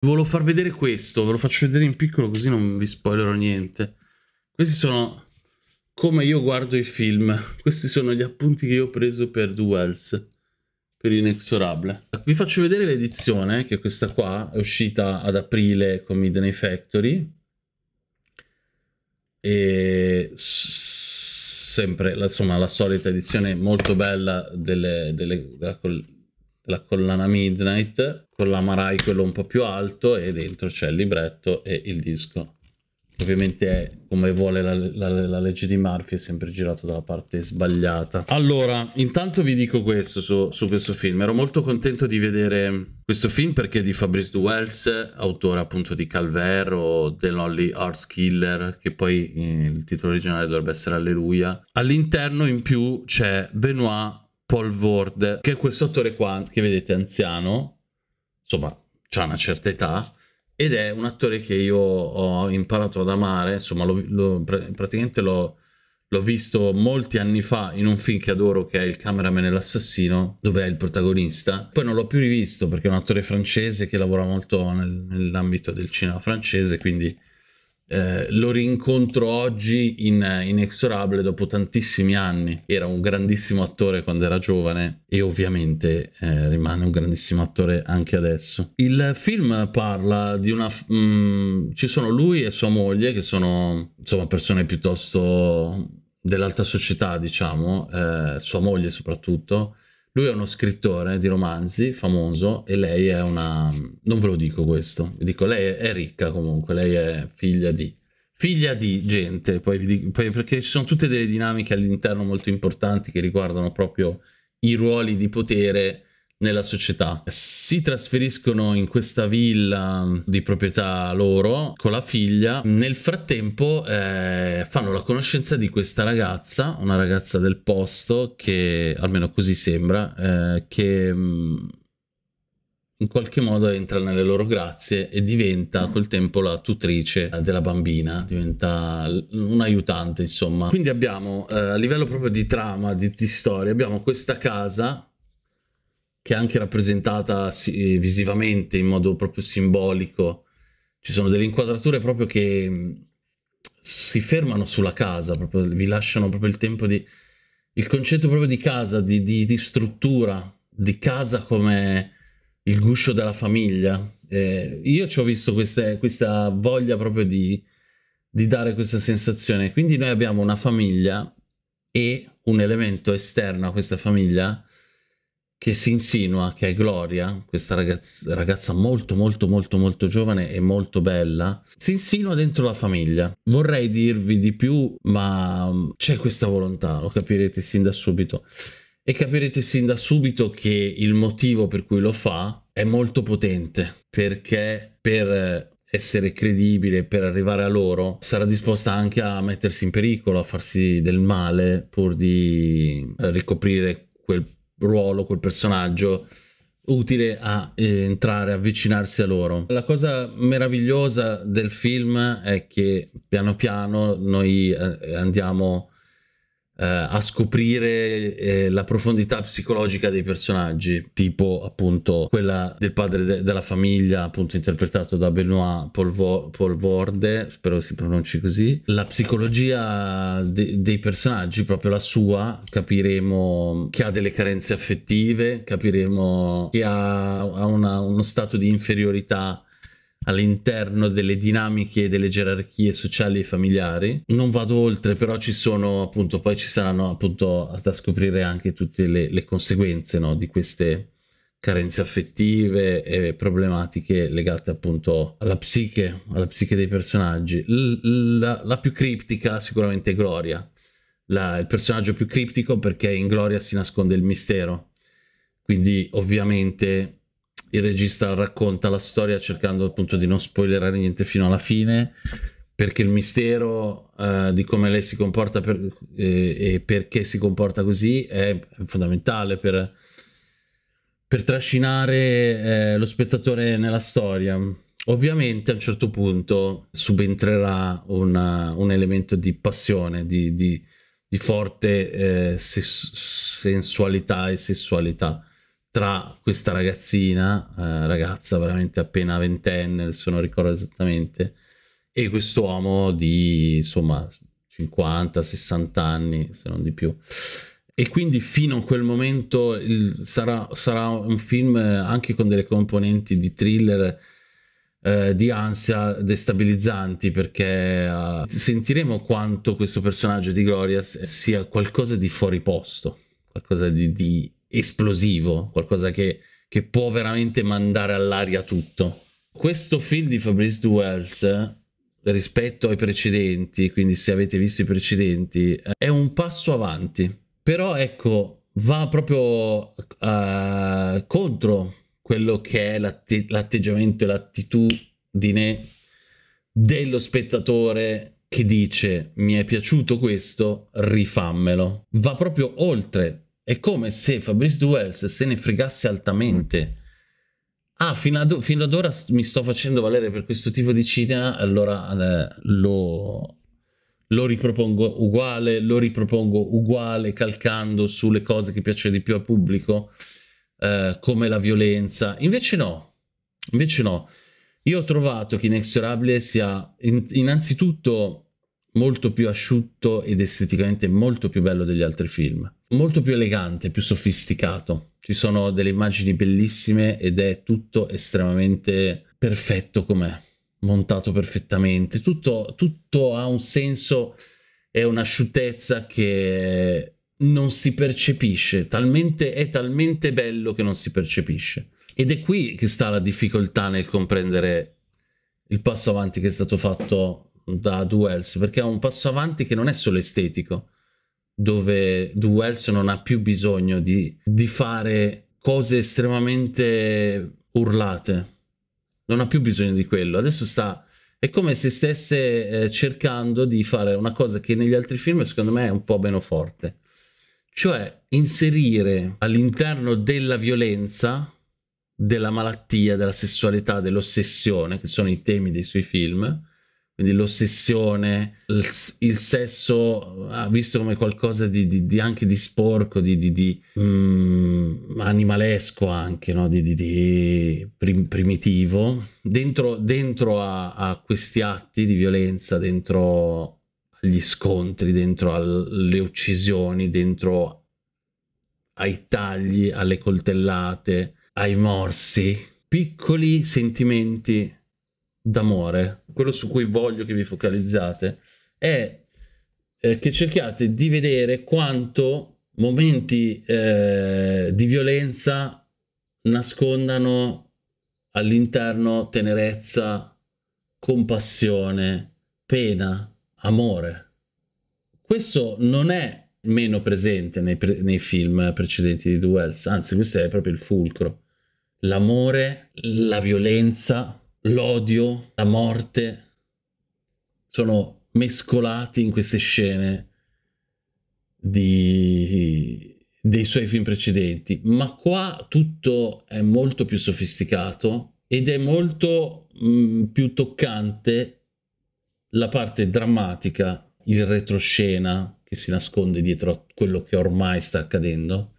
volevo far vedere questo, ve lo faccio vedere in piccolo così non vi spoilerò niente. Questi sono come io guardo i film, questi sono gli appunti che io ho preso per Duels, per Inexorable. Vi faccio vedere l'edizione, che è questa qua, è uscita ad aprile con Midnight Factory. E sempre, insomma, la solita edizione molto bella delle, delle della, la collana Midnight con la Marai quello un po' più alto e dentro c'è il libretto e il disco. Ovviamente è come vuole la, la, la, legge di Murphy, è sempre girato dalla parte sbagliata. Allora, intanto vi dico questo su, su questo film. Ero molto contento di vedere questo film perché è di Fabrice Duels autore appunto di o The Lonely Arts Killer, che poi eh, il titolo originale dovrebbe essere Alleluia. All'interno in più c'è Benoit Paul Ward, che è questo attore qua, che vedete anziano, insomma, ha una certa età, ed è un attore che io ho imparato ad amare, insomma, lo, lo, praticamente l'ho, l'ho visto molti anni fa in un film che adoro che è Il cameraman e l'assassino, dove è il protagonista. Poi non l'ho più rivisto perché è un attore francese che lavora molto nel, nell'ambito del cinema francese, quindi eh, lo rincontro oggi in Inexorable dopo tantissimi anni. Era un grandissimo attore quando era giovane e ovviamente eh, rimane un grandissimo attore anche adesso. Il film parla di una... Mm, ci sono lui e sua moglie che sono insomma persone piuttosto dell'alta società, diciamo, eh, sua moglie soprattutto, lui è uno scrittore di romanzi famoso e lei è una... non ve lo dico questo, vi dico lei è ricca comunque, lei è figlia di... figlia di gente, poi, vi dico, poi perché ci sono tutte delle dinamiche all'interno molto importanti che riguardano proprio i ruoli di potere nella società. Si trasferiscono in questa villa di proprietà loro con la figlia. Nel frattempo eh, fanno la conoscenza di questa ragazza, una ragazza del posto che, almeno così sembra, eh, che mm, in qualche modo entra nelle loro grazie e diventa col tempo la tutrice della bambina, diventa un aiutante insomma. Quindi abbiamo eh, a livello proprio di trama, di, di storia, abbiamo questa casa che è anche rappresentata visivamente in modo proprio simbolico. Ci sono delle inquadrature proprio che mm, si fermano sulla casa, proprio, vi lasciano proprio il tempo di... il concetto proprio di casa, di, di, di struttura, di casa come il guscio della famiglia. Eh, io ci ho visto queste, questa voglia proprio di, di dare questa sensazione. Quindi noi abbiamo una famiglia e un elemento esterno a questa famiglia che si insinua, che è Gloria, questa ragazza, ragazza, molto molto molto molto giovane e molto bella, si insinua dentro la famiglia. Vorrei dirvi di più, ma mm, c'è questa volontà, lo capirete sin da subito. E capirete sin da subito che il motivo per cui lo fa è molto potente, perché per essere credibile, per arrivare a loro, sarà disposta anche a mettersi in pericolo, a farsi del male pur di eh, ricoprire quel ruolo, quel personaggio utile a eh, entrare, avvicinarsi a loro. La cosa meravigliosa del film è che piano piano noi eh, andiamo eh, a scoprire eh, la profondità psicologica dei personaggi, tipo appunto quella del padre de della famiglia, appunto interpretato da Benoit Paul Vorde, spero si pronunci così, la psicologia de dei personaggi, proprio la sua, capiremo che ha delle carenze affettive, capiremo che ha, ha una, uno stato di inferiorità all'interno delle dinamiche delle gerarchie sociali e familiari. Non vado oltre, però ci sono appunto, poi ci saranno appunto da scoprire anche tutte le, le conseguenze no, di queste carenze affettive e problematiche legate appunto alla psiche, alla psiche dei personaggi. L la, la, più criptica sicuramente è Gloria, la, il personaggio più criptico perché in Gloria si nasconde il mistero, quindi ovviamente il regista racconta la storia cercando appunto di non spoilerare niente fino alla fine perché il mistero uh, di come lei si comporta per, eh, e perché si comporta così è fondamentale per, per trascinare eh, lo spettatore nella storia. Ovviamente a un certo punto subentrerà una, un elemento di passione, di, di, di forte eh, sensualità e sessualità tra questa ragazzina, eh, ragazza veramente appena ventenne, adesso non ricordo esattamente, e quest'uomo di insomma 50-60 anni, se non di più. E quindi fino a quel momento il, sarà, sarà, un film eh, anche con delle componenti di thriller eh, di ansia destabilizzanti perché eh, sentiremo quanto questo personaggio di Gloria sia qualcosa di fuori posto, qualcosa di, di esplosivo, qualcosa che, che può veramente mandare all'aria tutto. Questo film di Fabrice Duels rispetto ai precedenti, quindi se avete visto i precedenti, è un passo avanti. Però ecco, va proprio uh, contro quello che è l'atteggiamento e l'attitudine dello spettatore che dice mi è piaciuto questo, rifammelo. Va proprio oltre è come se Fabrice Duels se ne fregasse altamente. Ah, fino ad, fino ad ora mi sto facendo valere per questo tipo di cinema, allora eh, lo, lo ripropongo uguale, lo ripropongo uguale, calcando sulle cose che piacciono di più al pubblico, eh, come la violenza. Invece no, invece no. Io ho trovato che Inexorable sia in, innanzitutto molto più asciutto ed esteticamente molto più bello degli altri film. Molto più elegante, più sofisticato. Ci sono delle immagini bellissime ed è tutto estremamente perfetto com'è, montato perfettamente. Tutto, tutto ha un senso e un'asciuttezza che non si percepisce, talmente, è talmente bello che non si percepisce. Ed è qui che sta la difficoltà nel comprendere il passo avanti che è stato fatto da Duels, perché è un passo avanti che non è solo estetico, dove Duels non ha più bisogno di, di fare cose estremamente urlate, non ha più bisogno di quello, adesso sta... È come se stesse eh, cercando di fare una cosa che negli altri film secondo me è un po' meno forte. Cioè inserire all'interno della violenza, della malattia, della sessualità, dell'ossessione, che sono i temi dei suoi film, quindi l'ossessione, il, il sesso eh, visto come qualcosa di, di, di, anche di sporco, di, di um, animalesco anche, no? di, prim, primitivo, dentro, dentro a, a, questi atti di violenza, dentro agli scontri, dentro alle uccisioni, dentro ai tagli, alle coltellate, ai morsi, piccoli sentimenti d'amore, quello su cui voglio che vi focalizzate, è eh, che cerchiate di vedere quanto momenti eh, di violenza nascondano all'interno tenerezza, compassione, pena, amore. Questo non è meno presente nei, pre nei film precedenti di Duels, anzi questo è proprio il fulcro. L'amore, la violenza, l'odio, la morte sono mescolati in queste scene di, dei suoi film precedenti, ma qua tutto è molto più sofisticato ed è molto mh, mm, più toccante la parte drammatica, il retroscena che si nasconde dietro a quello che ormai sta accadendo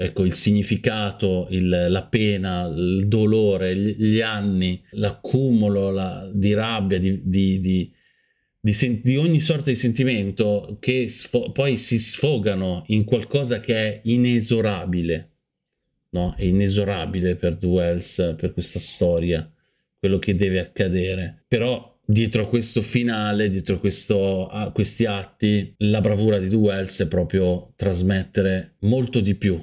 ecco, il significato, il, la pena, il dolore, gli, anni, l'accumulo la, di rabbia, di, di, di, di, ogni sorta di sentimento che poi si sfogano in qualcosa che è inesorabile. No? È inesorabile per Duels, per questa storia, quello che deve accadere. Però dietro a questo finale, dietro questo, a questi atti, la bravura di Duels è proprio trasmettere molto di più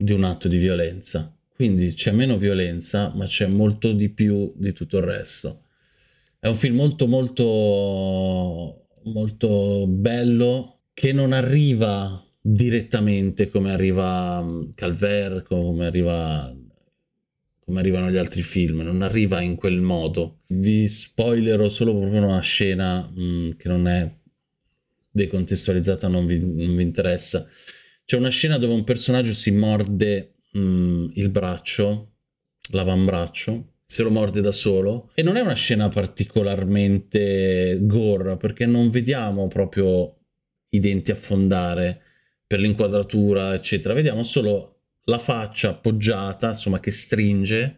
di un atto di violenza. Quindi c'è meno violenza, ma c'è molto di più di tutto il resto. È un film molto, molto, molto bello che non arriva direttamente come arriva mm, Calvert, come, arriva, come arrivano gli altri film, non arriva in quel modo. Vi spoilerò solo proprio una scena mh, mm, che non è decontestualizzata, non vi, non vi interessa c'è una scena dove un personaggio si morde mm, il braccio, l'avambraccio, se lo morde da solo e non è una scena particolarmente gore perché non vediamo proprio i denti affondare per l'inquadratura eccetera, vediamo solo la faccia appoggiata, insomma che stringe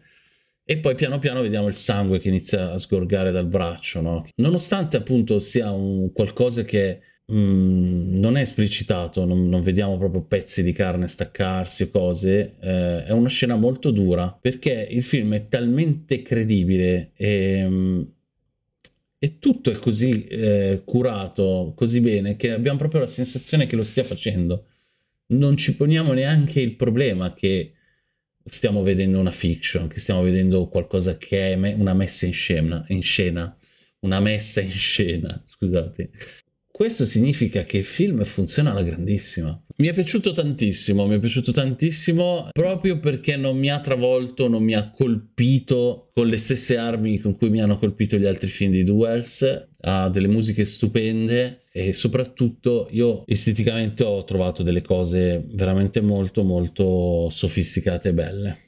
e poi piano piano vediamo il sangue che inizia a sgorgare dal braccio, no? Nonostante appunto sia un qualcosa che Mm, non è esplicitato, non, non, vediamo proprio pezzi di carne staccarsi o cose, eh, è una scena molto dura perché il film è talmente credibile e, ehm, e tutto è così eh, curato, così bene, che abbiamo proprio la sensazione che lo stia facendo. Non ci poniamo neanche il problema che stiamo vedendo una fiction, che stiamo vedendo qualcosa che è me una messa in scena, in scena, una messa in scena, scusate. Questo significa che il film funziona alla grandissima. Mi è piaciuto tantissimo, mi è piaciuto tantissimo proprio perché non mi ha travolto, non mi ha colpito con le stesse armi con cui mi hanno colpito gli altri film di Duels. Ha delle musiche stupende e soprattutto io esteticamente ho trovato delle cose veramente molto molto sofisticate e belle.